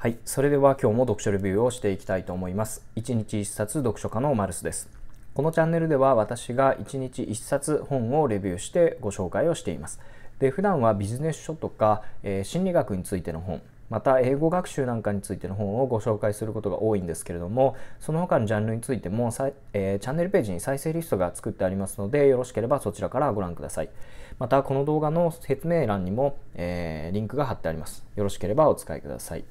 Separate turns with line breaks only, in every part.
はい、それでは今日も読書レビューをしていきたいと思います。1日1冊読書家のマルスです。このチャンネルでは私が1日1冊本をレビューしてご紹介をしています。で普段はビジネス書とか、えー、心理学についての本また英語学習なんかについての本をご紹介することが多いんですけれどもその他のジャンルについても、えー、チャンネルページに再生リストが作ってありますのでよろしければそちらからご覧くださいまたこの動画の説明欄にも、えー、リンクが貼ってありますよろしければお使いください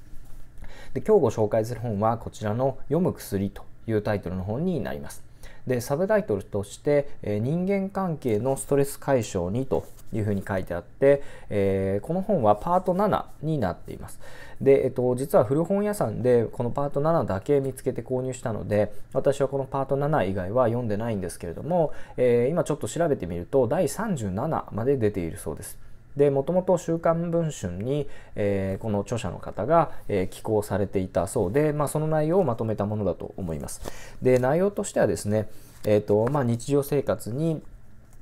で今日ご紹介する本はこちらの「読む薬」というタイトルの本になります。でサブタイトルとして「え人間関係のストレス解消に」というふうに書いてあって、えー、この本はパート7になっています。で、えっと、実は古本屋さんでこのパート7だけ見つけて購入したので私はこのパート7以外は読んでないんですけれども、えー、今ちょっと調べてみると第37まで出ているそうです。でもともと「週刊文春に」に、えー、この著者の方が、えー、寄稿されていたそうで、まあ、その内容をまとめたものだと思います。で内容としてはですね、えーとまあ、日常生活に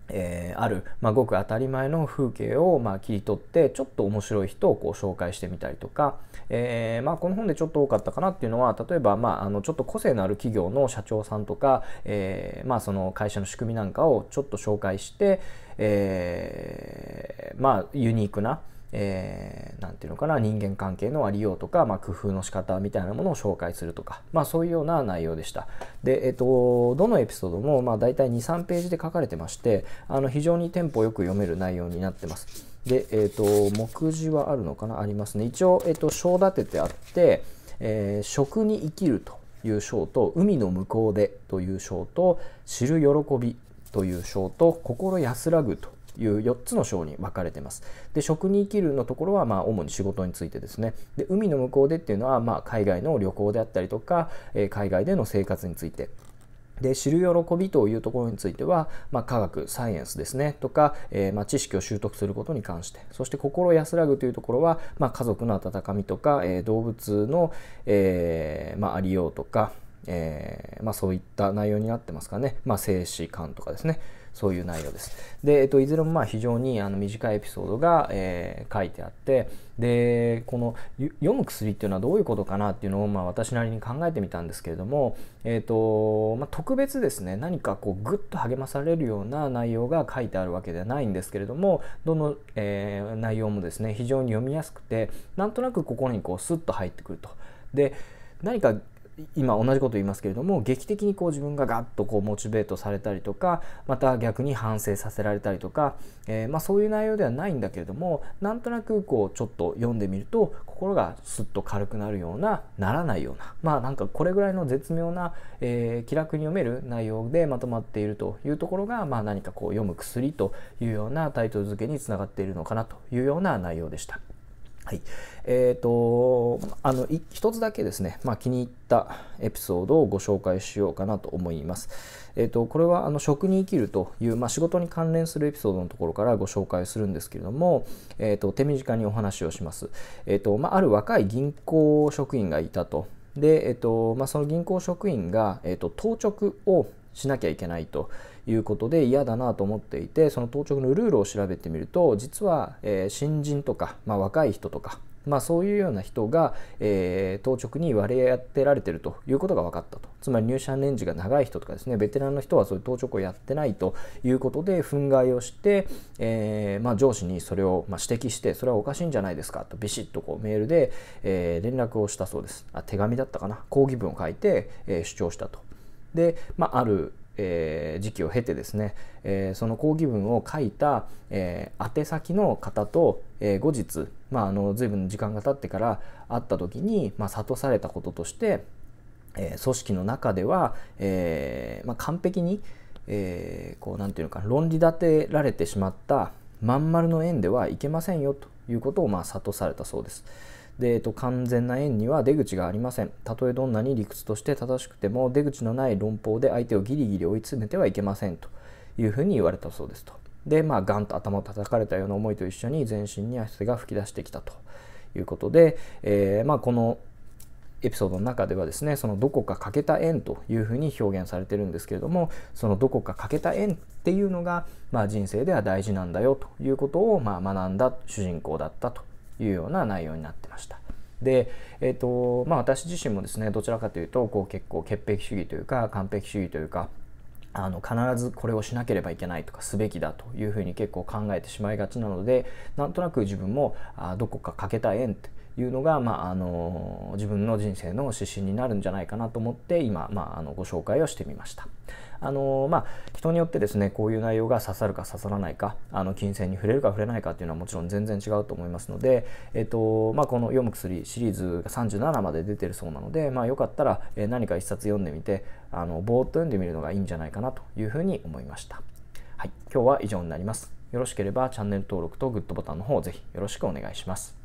えー、ある、まあ、ごく当たり前の風景を、まあ、切り取ってちょっと面白い人をこう紹介してみたりとか、えー、まあ、この本でちょっと多かったかなっていうのは例えば、まあ、あのちょっと個性のある企業の社長さんとか、えー、まあ、その会社の仕組みなんかをちょっと紹介して、えー、まあ、ユニークな、えー、ていうのかな、人間関係のありようとか、まあ、工夫の仕方みたいなものを紹介するとか、まあ、そういうような内容でした。で、えっと、どのエピソードも、まあ、大体2、3ページで書かれてまして、あの、非常にテンポよく読める内容になってます。で、えっと、目次はあるのかなありますね。一応、えっと、章立ててあって、えー、食に生きるという章と、海の向こうでという章と、知る喜びという章と心安らぐという4つの章に分かれてます。で食に生きるのところはまあ主に仕事についてですねで海の向こうでっていうのはまあ海外の旅行であったりとか、えー、海外での生活について。で知る喜びというところについては、まあ、科学サイエンスですねとか、えー、まあ、知識を習得することに関してそして心安らぐというところは、まあ、家族の温かみとか、えー、動物の、えまあ、ありようとかえー、まあ、そういった内容になってますかね、まあ、静止感とかですねそういう内容です。で、えっと、いずれもまあ非常にあの短いエピソードが、えー、書いてあってでこの読む薬っていうのはどういうことかなっていうのを、まあ、私なりに考えてみたんですけれども、えーとまあ、特別ですね何かこうグッと励まされるような内容が書いてあるわけではないんですけれどもどの、えー、内容もですね非常に読みやすくてなんとなく心にこうスッと入ってくると。で何か今同じこと言いますけれども劇的にこう自分がガッとこうモチベートされたりとかまた逆に反省させられたりとか、えー、まあ、そういう内容ではないんだけれどもなんとなくこうちょっと読んでみると心がすっと軽くなるようなならないようなまあなんかこれぐらいの絶妙な、えー、気楽に読める内容でまとまっているというところが、まあ、何かこう読む薬というようなタイトル付けにつながっているのかなというような内容でした。はいえーと、あの一つだけですね、まあ、気に入ったエピソードをご紹介しようかなと思います。えーと、これはあの食に生きるという、まあ、仕事に関連するエピソードのところからご紹介するんですけれども、えーと、手短にお話をします。えーとまあ、ある若い銀行職員がいたと。で、えーとまあ、その銀行職員が、えー、と当直をしなきゃいけないということで嫌だなと思っていてその当直のルールを調べてみると実は、え新人とか、まあ、若い人とかまあ、そういうような人が、えー、当直に割り当てられてるということが分かったとつまり入社年次が長い人とかですねベテランの人はそういう当直をやってないということで憤慨をして、えー、まあ、上司にそれを、まあ、指摘してそれはおかしいんじゃないですかとビシッとこうメールで、えー、連絡をしたそうですあ手紙だったかな抗議文を書いて、え主張したとで、まあ、ある、えー、時期を経てですね、えー、その抗議文を書いた、えー、宛先の方と、え後日、まあ、あの随分時間が経ってから会った時に、まあ、諭されたこととして、え組織の中では、えまあ、完璧に、えー、こう何て言うのか論理立てられてしまったまん丸の縁ではいけませんよということをまあ諭されたそうです。で、えっと、完全な円には出口がありませんたとえどんなに理屈として正しくても出口のない論法で相手をギリギリ追い詰めてはいけませんというふうに言われたそうですとでまあガンと頭を叩かれたような思いと一緒に全身に汗が噴き出してきたということで、えー、まあ、このエピソードの中ではですねそのどこか欠けた縁というふうに表現されてるんですけれどもそのどこか欠けた縁っていうのが、まあ、人生では大事なんだよということを、まあ、学んだ主人公だったというような内容になってました。で、えーとまあ、私自身もですねどちらかというとこう結構潔癖主義というか完璧主義というかあの必ずこれをしなければいけないとかすべきだというふうに結構考えてしまいがちなのでなんとなく自分もあどこか欠けた縁っていうのが、まあ、あの自分の人生の指針になるんじゃないかなと思って今、まあ、あのご紹介をしてみました。あのまあ、人によってですねこういう内容が刺さるか刺さらないかあの金銭に触れるか触れないかっていうのはもちろん全然違うと思いますので、えっとまあ、この「読む薬」シリーズが37まで出てるそうなので、まあ、よかったらえ何か一冊読んでみてあのぼーっと読んでみるのがいいんじゃないかなというふうに思いました。はい、今日は以上になります。よろしければチャンネル登録とグッドボタンの方ぜひよろしくお願いします。